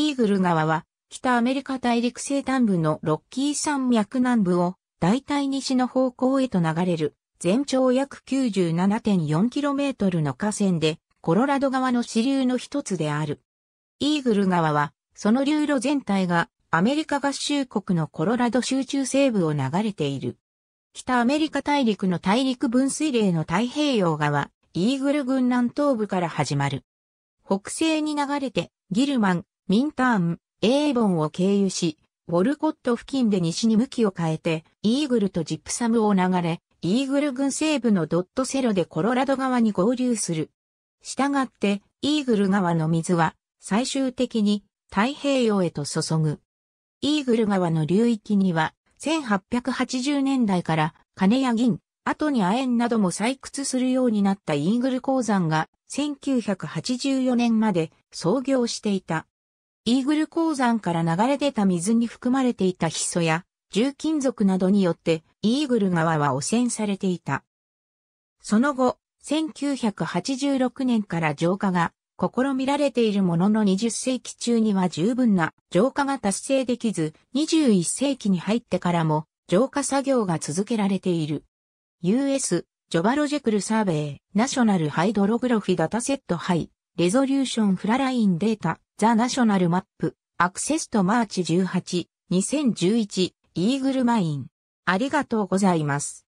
イーグル川は、北アメリカ大陸西端部のロッキー山脈南部を、大体西の方向へと流れる、全長約 97.4km の河川で、コロラド川の支流の一つである。イーグル川は、その流路全体がアメリカ合衆国のコロラド集中西部を流れている。北アメリカ大陸の大陸分水嶺の太平洋側、イーグル群南東部から始まる。北西に流れてギルマン、ミンターン、エーボンを経由し、ウォルコット付近で西に向きを変えて、イーグルとジップサムを流れ、イーグル軍西部のドットセロでコロラド川に合流する。したがって、イーグル川の水は、最終的に太平洋へと注ぐ。イーグル川の流域には、1880年代から金や銀、後に亜鉛なども採掘するようになったイーグル鉱山が1984年まで創業していた。イーグル鉱山から流れ出た水に含まれていたヒ素や重金属などによってイーグル側は汚染されていた。その後、1986年から浄化が試みられているものの20世紀中には十分な浄化が達成できず、21世紀に入ってからも浄化作業が続けられている。US ジョバロジェクルサーベイ、ナショナルハイドログロフィダタセットハイ、レゾリューションフララインデータ、ザ・ナショナルマップ、アクセスト・マーチ18、2011、イーグルマイン。ありがとうございます。